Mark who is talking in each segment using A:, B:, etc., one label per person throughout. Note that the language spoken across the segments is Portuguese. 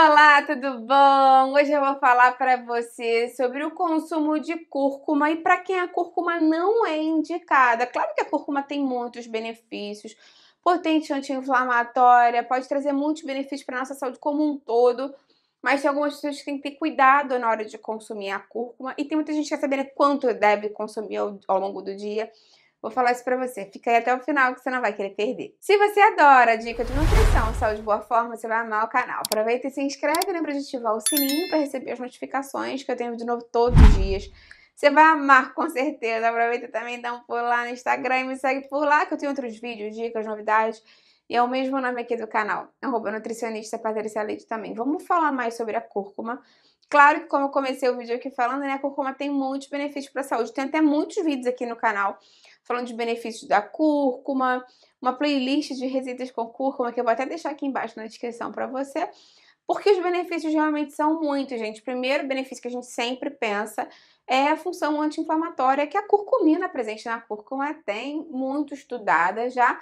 A: Olá, tudo bom? Hoje eu vou falar para você sobre o consumo de cúrcuma e para quem a cúrcuma não é indicada. Claro que a cúrcuma tem muitos benefícios, potente anti-inflamatória, pode trazer muitos benefícios para nossa saúde como um todo, mas tem algumas pessoas que têm que ter cuidado na hora de consumir a cúrcuma e tem muita gente que quer saber né, quanto deve consumir ao, ao longo do dia. Vou falar isso pra você. Fica aí até o final que você não vai querer perder. Se você adora dica de nutrição, saúde boa forma, você vai amar o canal. Aproveita e se inscreve, lembra de ativar o sininho para receber as notificações que eu tenho de novo todos os dias. Você vai amar, com certeza. Aproveita também, dá um pulo lá no Instagram e me segue por lá, que eu tenho outros vídeos, dicas, novidades. E é o mesmo nome aqui do canal, arroba nutricionista Patrícia Leite também. Vamos falar mais sobre a cúrcuma. Claro que como eu comecei o vídeo aqui falando, né, a cúrcuma tem muitos benefícios para a saúde. Tem até muitos vídeos aqui no canal falando de benefícios da cúrcuma, uma playlist de receitas com cúrcuma que eu vou até deixar aqui embaixo na descrição para você. Porque os benefícios realmente são muitos, gente. O primeiro benefício que a gente sempre pensa é a função anti-inflamatória que a curcumina presente na cúrcuma tem, muito estudada já,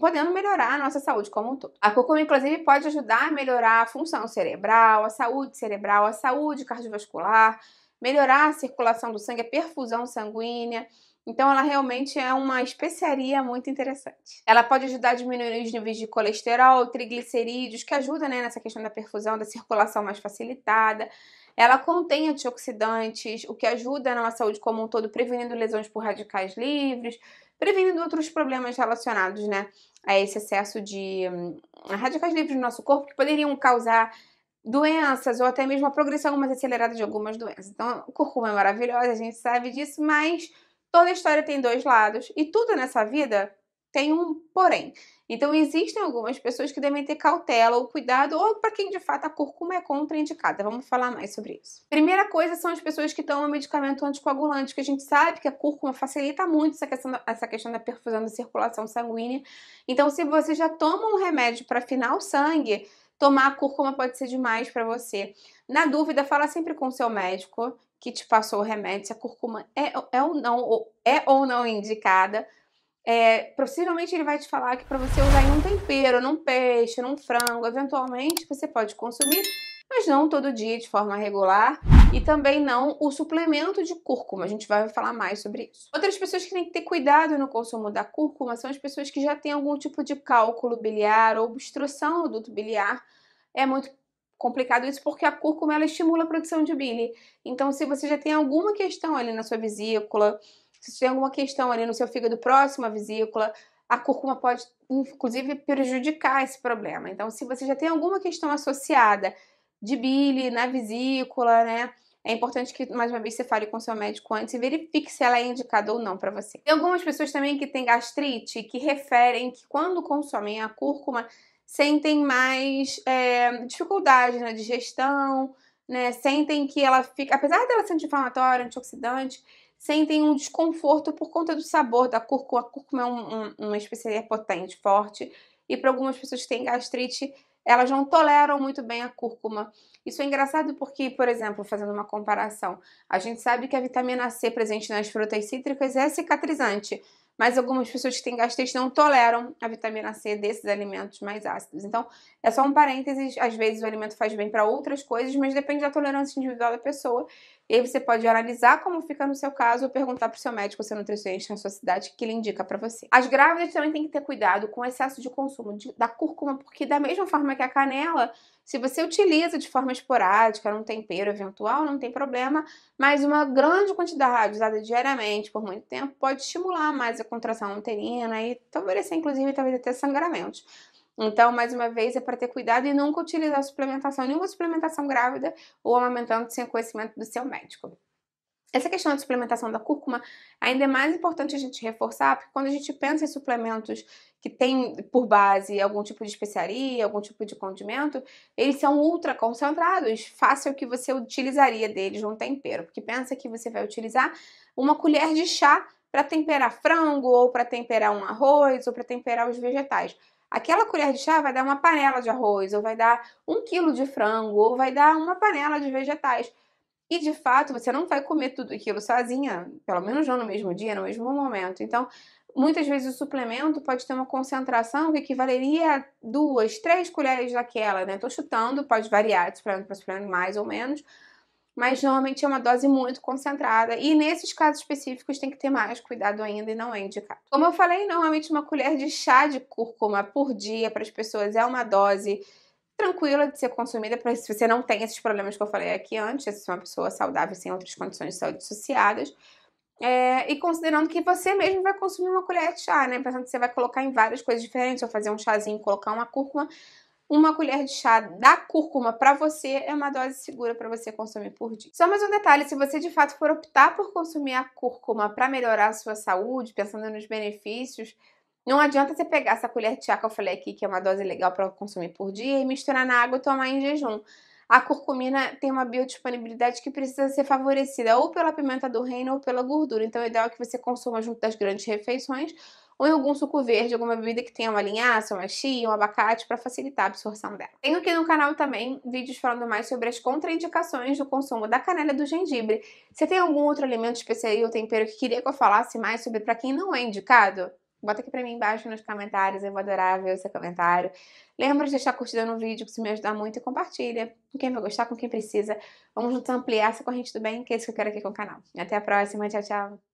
A: podendo melhorar a nossa saúde como um todo. A curcuma, inclusive, pode ajudar a melhorar a função cerebral, a saúde cerebral, a saúde cardiovascular, melhorar a circulação do sangue, a perfusão sanguínea. Então ela realmente é uma especiaria muito interessante. Ela pode ajudar a diminuir os níveis de colesterol, triglicerídeos, que ajuda né, nessa questão da perfusão, da circulação mais facilitada. Ela contém antioxidantes, o que ajuda na nossa saúde como um todo, prevenindo lesões por radicais livres, prevenindo outros problemas relacionados né, a esse excesso de hum, radicais livres no nosso corpo, que poderiam causar doenças ou até mesmo a progressão mais acelerada de algumas doenças. Então, o curcuma é maravilhosa, a gente sabe disso, mas Toda história tem dois lados e tudo nessa vida tem um porém. Então, existem algumas pessoas que devem ter cautela ou cuidado, ou para quem de fato a cúrcuma é contraindicada. Vamos falar mais sobre isso. Primeira coisa são as pessoas que tomam medicamento anticoagulante, que a gente sabe que a cúrcuma facilita muito essa questão da, essa questão da perfusão da circulação sanguínea. Então, se você já toma um remédio para afinar o sangue, tomar a cúrcuma pode ser demais para você. Na dúvida, fala sempre com o seu médico que te passou o remédio, se a curcuma é, é, ou, não, é ou não indicada. É, possivelmente ele vai te falar que para você usar em um tempero, num peixe, num frango, eventualmente você pode consumir, mas não todo dia de forma regular e também não o suplemento de cúrcuma. A gente vai falar mais sobre isso. Outras pessoas que têm que ter cuidado no consumo da cúrcuma são as pessoas que já têm algum tipo de cálculo biliar ou obstrução do duto biliar. É muito complicado isso porque a cúrcuma ela estimula a produção de bile. Então, se você já tem alguma questão ali na sua vesícula, se você tem alguma questão ali no seu fígado próximo à vesícula, a cúrcuma pode, inclusive, prejudicar esse problema. Então, se você já tem alguma questão associada de bile na vesícula, né? É importante que, mais uma vez, você fale com seu médico antes e verifique se ela é indicada ou não para você. Tem algumas pessoas também que têm gastrite que referem que quando consomem a cúrcuma sentem mais é, dificuldade na né, digestão, né? Sentem que ela fica, apesar dela ser anti-inflamatória, antioxidante, sentem um desconforto por conta do sabor da cúrcuma. A cúrcuma é um, um, uma especiaria potente, forte, e para algumas pessoas que têm gastrite, elas não toleram muito bem a cúrcuma. Isso é engraçado porque, por exemplo, fazendo uma comparação, a gente sabe que a vitamina C presente nas frutas cítricas é cicatrizante mas algumas pessoas que têm gastrite não toleram a vitamina C desses alimentos mais ácidos. Então, é só um parênteses, às vezes o alimento faz bem para outras coisas, mas depende da tolerância individual da pessoa. E aí você pode analisar como fica no seu caso ou perguntar para o seu médico ou seu nutricionista na sua cidade que ele indica para você. As grávidas também têm que ter cuidado com o excesso de consumo de, da cúrcuma, porque da mesma forma que a canela, se você utiliza de forma esporádica, num tempero eventual, não tem problema, mas uma grande quantidade usada diariamente por muito tempo pode estimular mais a contração uterina e favorecer, inclusive, talvez até sangramentos. Então, mais uma vez, é para ter cuidado e nunca utilizar suplementação, nenhuma suplementação grávida ou amamentando sem conhecimento do seu médico. Essa questão da suplementação da cúrcuma ainda é mais importante a gente reforçar, porque quando a gente pensa em suplementos que têm por base algum tipo de especiaria, algum tipo de condimento, eles são ultra concentrados, fácil que você utilizaria deles num tempero, porque pensa que você vai utilizar uma colher de chá para temperar frango ou para temperar um arroz ou para temperar os vegetais. Aquela colher de chá vai dar uma panela de arroz, ou vai dar um quilo de frango, ou vai dar uma panela de vegetais. E de fato, você não vai comer tudo aquilo sozinha, pelo menos não no mesmo dia, no mesmo momento. Então, muitas vezes o suplemento pode ter uma concentração que equivaleria a duas, três colheres daquela, né? Tô chutando, pode variar de suplemento para suplemento mais ou menos, mas normalmente é uma dose muito concentrada e nesses casos específicos tem que ter mais cuidado ainda e não é indicado. Como eu falei, normalmente uma colher de chá de cúrcuma por dia para as pessoas é uma dose tranquila de ser consumida para se você não tem esses problemas que eu falei aqui antes, se é uma pessoa saudável sem outras condições de saúde associadas. É, e considerando que você mesmo vai consumir uma colher de chá, né? Pensando que você vai colocar em várias coisas diferentes, ou fazer um chazinho, colocar uma cúrcuma, uma colher de chá da cúrcuma para você é uma dose segura para você consumir por dia. Só mais um detalhe, se você de fato for optar por consumir a cúrcuma para melhorar a sua saúde, pensando nos benefícios, não adianta você pegar essa colher de chá que eu falei aqui, que é uma dose legal para consumir por dia, e misturar na água e tomar em jejum. A curcumina tem uma biodisponibilidade que precisa ser favorecida ou pela pimenta do reino ou pela gordura. Então, o ideal é que você consuma junto das grandes refeições ou em algum suco verde, alguma bebida que tenha uma linhaça, uma chia, um abacate para facilitar a absorção dela. Tenho aqui no canal também vídeos falando mais sobre as contraindicações do consumo da canela e do gengibre. Se tem algum outro alimento especial ou tempero que queria que eu falasse mais sobre para quem não é indicado, Bota aqui para mim embaixo nos comentários, eu vou adorar ver o seu comentário. Lembra de deixar curtida no vídeo, que isso me ajuda muito, e compartilha com quem vai gostar, com quem precisa. Vamos juntos ampliar essa corrente do bem, que é isso que eu quero aqui com o canal. Até a próxima, tchau, tchau!